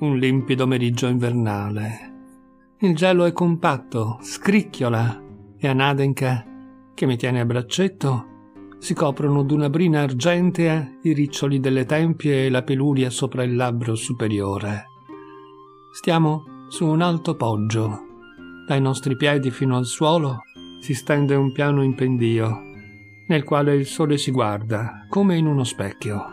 un limpido meriggio invernale. Il gelo è compatto, scricchiola, e a Anadenka, che mi tiene a braccetto, si coprono d'una brina argentea i riccioli delle tempie e la peluria sopra il labbro superiore. Stiamo su un alto poggio. Dai nostri piedi fino al suolo si stende un piano in pendio, nel quale il sole si guarda come in uno specchio.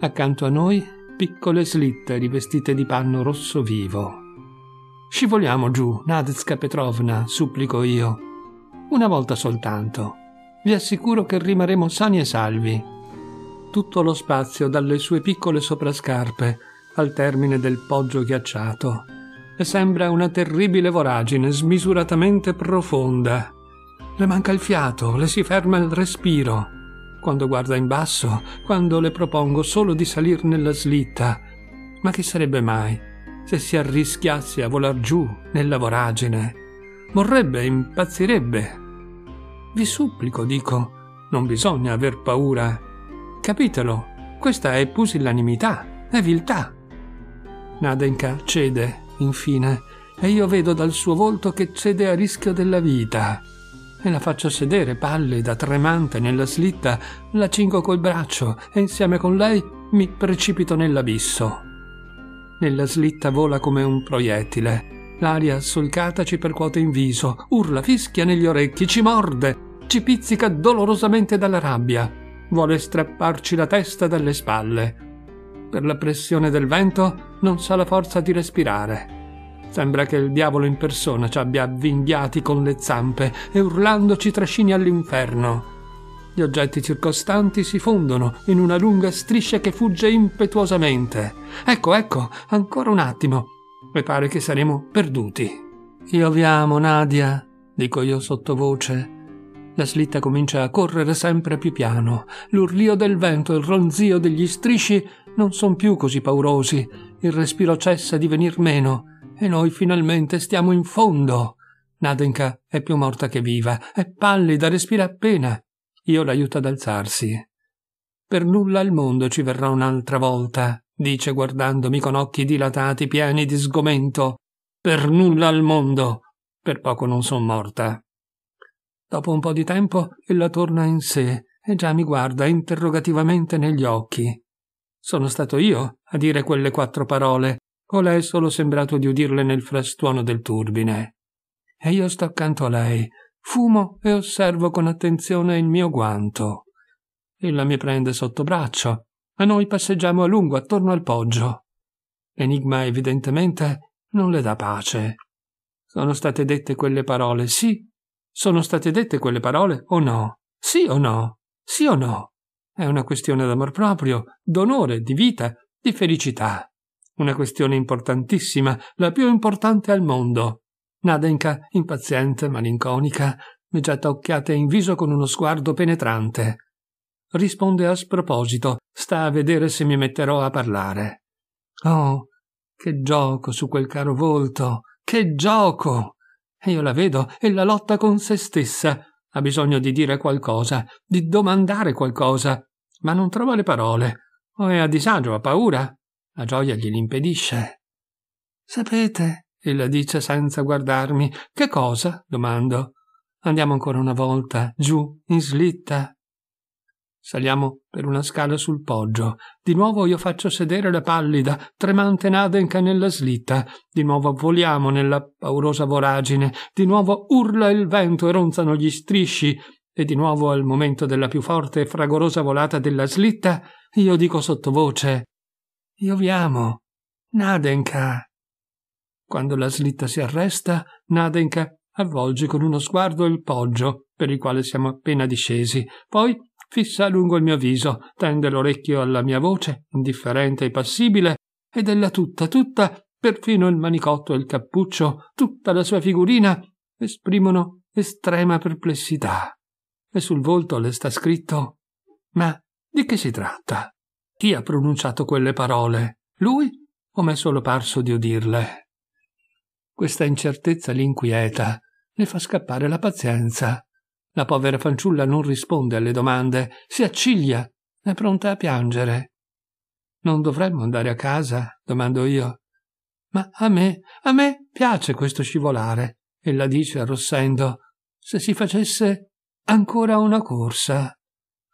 Accanto a noi piccole slitte rivestite di panno rosso vivo. Scivoliamo giù, Nadezka Petrovna, supplico io. Una volta soltanto. Vi assicuro che rimarremo sani e salvi. Tutto lo spazio dalle sue piccole soprascarpe al termine del poggio ghiacciato e sembra una terribile voragine smisuratamente profonda. Le manca il fiato, le si ferma il respiro quando guarda in basso, quando le propongo solo di salir nella slitta. Ma che sarebbe mai se si arrischiasse a volar giù nella voragine? Morrebbe, impazzirebbe. Vi supplico, dico, non bisogna aver paura. Capitelo, questa è pusillanimità, è viltà. Nadenka cede, infine, e io vedo dal suo volto che cede a rischio della vita e la faccio sedere pallida, tremante nella slitta, la cingo col braccio e insieme con lei mi precipito nell'abisso. Nella slitta vola come un proiettile. L'aria solcata ci percuote in viso, urla, fischia negli orecchi, ci morde, ci pizzica dolorosamente dalla rabbia. Vuole strapparci la testa dalle spalle. Per la pressione del vento non sa la forza di respirare. Sembra che il diavolo in persona ci abbia avvinghiati con le zampe e urlando ci trascini all'inferno. Gli oggetti circostanti si fondono in una lunga striscia che fugge impetuosamente. Ecco, ecco, ancora un attimo. Mi pare che saremo perduti. Io vi amo, Nadia, dico io sottovoce. La slitta comincia a correre sempre più piano. L'urlio del vento e il ronzio degli strisci non sono più così paurosi. Il respiro cessa di venir meno. E noi finalmente stiamo in fondo. Nadenka è più morta che viva, è pallida, respira appena. Io l'aiuto ad alzarsi. Per nulla al mondo ci verrà un'altra volta, dice guardandomi con occhi dilatati pieni di sgomento. Per nulla al mondo. Per poco non son morta. Dopo un po' di tempo ella torna in sé e già mi guarda interrogativamente negli occhi. Sono stato io a dire quelle quattro parole o è solo sembrato di udirle nel frastuono del turbine. E io sto accanto a lei, fumo e osservo con attenzione il mio guanto. Ella mi prende sotto braccio, e noi passeggiamo a lungo attorno al poggio. L'enigma evidentemente non le dà pace. Sono state dette quelle parole, sì? Sono state dette quelle parole o no? Sì o no? Sì o no? È una questione d'amor proprio, d'onore, di vita, di felicità. Una questione importantissima, la più importante al mondo. Nadenka, impaziente, malinconica, mi getta occhiate in viso con uno sguardo penetrante. Risponde a sproposito, sta a vedere se mi metterò a parlare. Oh, che gioco su quel caro volto, che gioco! E Io la vedo e la lotta con se stessa. Ha bisogno di dire qualcosa, di domandare qualcosa, ma non trova le parole. O è a disagio, ha paura, la gioia gliel'impedisce. Eh, sapete, ella dice senza guardarmi. Che cosa? domando. Andiamo ancora una volta, giù, in slitta. Saliamo per una scala sul poggio. Di nuovo io faccio sedere la pallida, tremante Nadenka nella slitta. Di nuovo voliamo nella paurosa voragine. Di nuovo urla il vento e ronzano gli strisci. E di nuovo al momento della più forte e fragorosa volata della slitta, io dico sottovoce io vi amo. Nadenka. Quando la slitta si arresta, Nadenka avvolge con uno sguardo il poggio per il quale siamo appena discesi, poi fissa a lungo il mio viso, tende l'orecchio alla mia voce, indifferente e passibile, ed ella tutta, tutta, perfino il manicotto e il cappuccio, tutta la sua figurina, esprimono estrema perplessità. E sul volto le sta scritto Ma di che si tratta? Chi ha pronunciato quelle parole? Lui o m'è solo parso di udirle? Questa incertezza l'inquieta, le fa scappare la pazienza. La povera fanciulla non risponde alle domande, si acciglia, è pronta a piangere. Non dovremmo andare a casa? domando io. Ma a me, a me piace questo scivolare, ella dice arrossendo. Se si facesse ancora una corsa.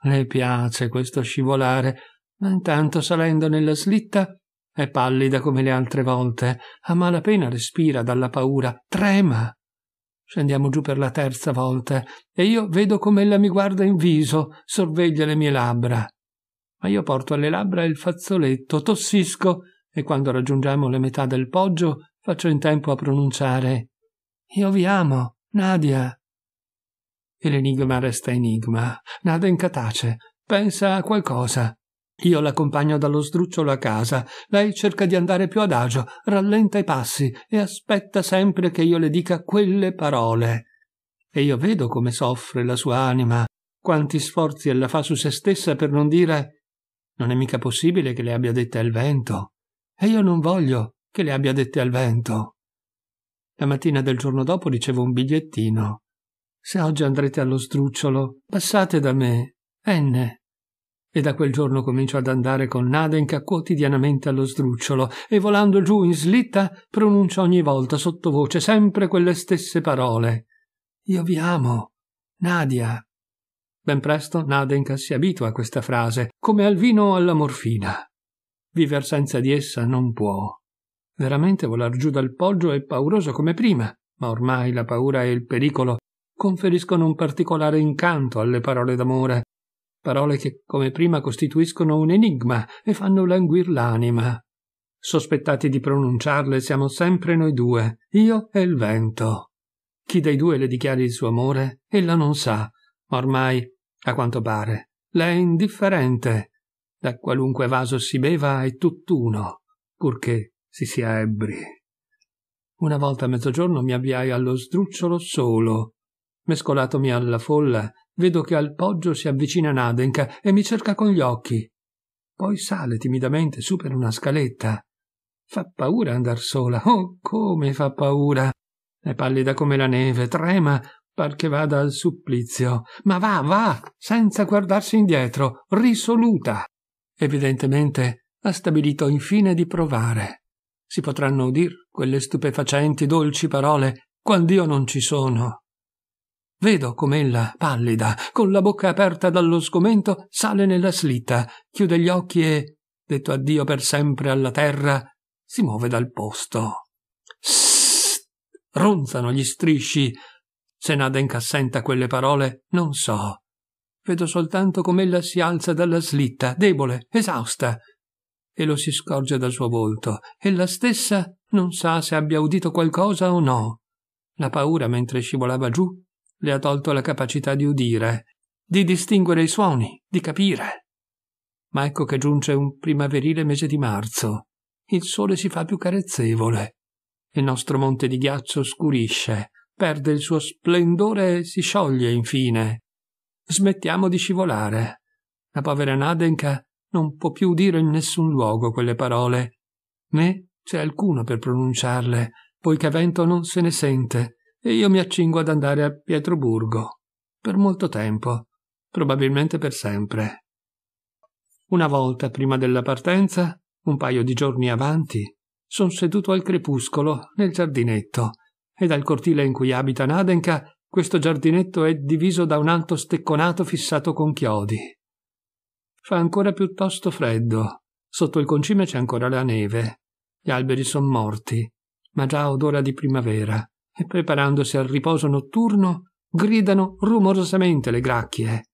Le piace questo scivolare, ma intanto salendo nella slitta è pallida come le altre volte, a malapena respira dalla paura, trema. Scendiamo giù per la terza volta e io vedo come ella mi guarda in viso, sorveglia le mie labbra. Ma io porto alle labbra il fazzoletto, tossisco e quando raggiungiamo la metà del poggio faccio in tempo a pronunciare Io vi amo, Nadia. E l'enigma resta enigma. Nada in pensa a qualcosa. Io l'accompagno dallo sdrucciolo a casa. Lei cerca di andare più adagio, rallenta i passi e aspetta sempre che io le dica quelle parole. E io vedo come soffre la sua anima, quanti sforzi ella fa su se stessa per non dire non è mica possibile che le abbia dette al vento. E io non voglio che le abbia dette al vento. La mattina del giorno dopo ricevo un bigliettino. Se oggi andrete allo sdrucciolo, passate da me. N» e da quel giorno cominciò ad andare con Nadenka quotidianamente allo sdrucciolo e volando giù in slitta pronuncia ogni volta sottovoce sempre quelle stesse parole. Io vi amo, Nadia. Ben presto Nadenka si abitua a questa frase, come al vino o alla morfina. Viver senza di essa non può. Veramente volar giù dal poggio è pauroso come prima, ma ormai la paura e il pericolo conferiscono un particolare incanto alle parole d'amore parole che come prima costituiscono un enigma e fanno languir l'anima. Sospettati di pronunciarle siamo sempre noi due, io e il vento. Chi dei due le dichiari il suo amore, ella non sa, ma ormai, a quanto pare, lei è indifferente. Da qualunque vaso si beva è tutt'uno, purché si sia ebri. Una volta a mezzogiorno mi avviai allo sdrucciolo solo, mescolatomi alla folla Vedo che al poggio si avvicina Nadenka e mi cerca con gli occhi. Poi sale timidamente su per una scaletta. Fa paura andar sola. Oh, come fa paura! È pallida come la neve, trema, par che vada al supplizio. Ma va, va, senza guardarsi indietro, risoluta. Evidentemente ha stabilito infine di provare. Si potranno udir quelle stupefacenti dolci parole quando io non ci sono. Vedo com'ella, pallida, con la bocca aperta dallo sgomento, sale nella slitta, chiude gli occhi e, detto addio per sempre alla terra, si muove dal posto. Sssst! Ronzano gli strisci. Se nada incassenta quelle parole, non so. Vedo soltanto com'ella si alza dalla slitta, debole, esausta, e lo si scorge dal suo volto, e la stessa non sa se abbia udito qualcosa o no. La paura mentre scivolava giù le ha tolto la capacità di udire, di distinguere i suoni, di capire. Ma ecco che giunge un primaverile mese di marzo. Il sole si fa più carezzevole. Il nostro monte di ghiaccio scurisce, perde il suo splendore e si scioglie infine. Smettiamo di scivolare. La povera Nadenka non può più udire in nessun luogo quelle parole, né c'è alcuno per pronunciarle, poiché vento non se ne sente e io mi accingo ad andare a Pietroburgo, per molto tempo, probabilmente per sempre. Una volta prima della partenza, un paio di giorni avanti, son seduto al crepuscolo nel giardinetto, e dal cortile in cui abita Nadenka questo giardinetto è diviso da un alto stecconato fissato con chiodi. Fa ancora piuttosto freddo, sotto il concime c'è ancora la neve, gli alberi sono morti, ma già odora di primavera e preparandosi al riposo notturno gridano rumorosamente le gracchie.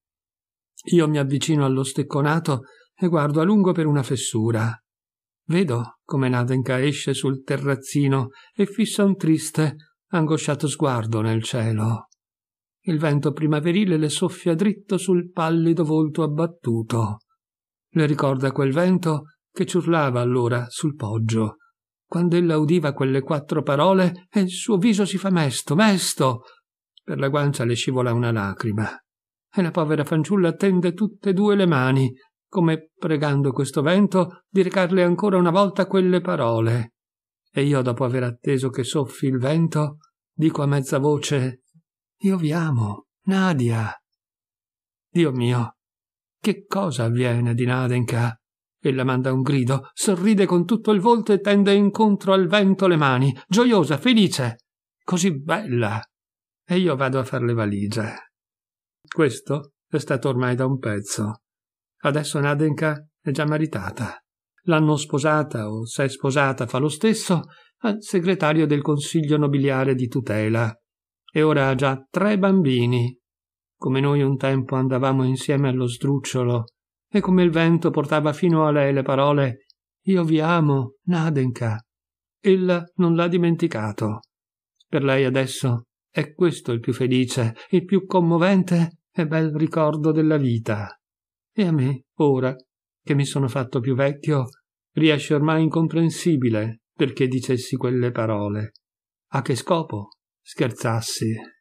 Io mi avvicino allo stecconato e guardo a lungo per una fessura. Vedo come Nadenka esce sul terrazzino e fissa un triste, angosciato sguardo nel cielo. Il vento primaverile le soffia dritto sul pallido volto abbattuto. Le ricorda quel vento che ciurlava allora sul poggio quando ella udiva quelle quattro parole, il suo viso si fa mesto, mesto. Per la guancia le scivola una lacrima. E la povera fanciulla tende tutte e due le mani, come pregando questo vento di recarle ancora una volta quelle parole. E io, dopo aver atteso che soffi il vento, dico a mezza voce Io vi amo, Nadia. Dio mio, che cosa avviene di Nadenka? Ella manda un grido, sorride con tutto il volto e tende incontro al vento le mani, gioiosa, felice, così bella. E io vado a far le valigie. Questo è stato ormai da un pezzo. Adesso Nadenka è già maritata. L'hanno sposata o se è sposata fa lo stesso al segretario del consiglio nobiliare di tutela. E ora ha già tre bambini. Come noi un tempo andavamo insieme allo sdrucciolo e come il vento portava fino a lei le parole Io vi amo, Nadenka. Ella non l'ha dimenticato. Per lei adesso è questo il più felice, il più commovente e bel ricordo della vita. E a me, ora, che mi sono fatto più vecchio, riesce ormai incomprensibile perché dicessi quelle parole. A che scopo scherzassi?